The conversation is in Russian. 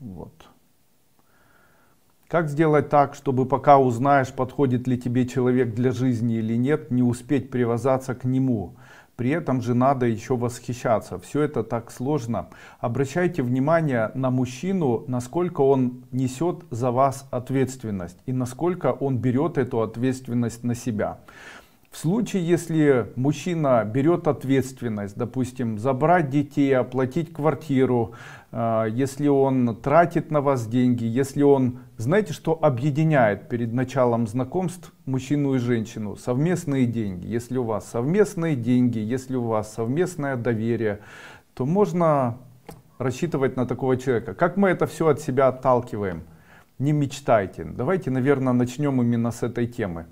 Вот. Как сделать так, чтобы пока узнаешь, подходит ли тебе человек для жизни или нет, не успеть привязаться к нему? При этом же надо еще восхищаться. Все это так сложно. Обращайте внимание на мужчину, насколько он несет за вас ответственность и насколько он берет эту ответственность на себя. В случае, если мужчина берет ответственность, допустим, забрать детей, оплатить квартиру, э, если он тратит на вас деньги, если он, знаете, что объединяет перед началом знакомств мужчину и женщину? Совместные деньги. Если у вас совместные деньги, если у вас совместное доверие, то можно рассчитывать на такого человека. Как мы это все от себя отталкиваем? Не мечтайте. Давайте, наверное, начнем именно с этой темы.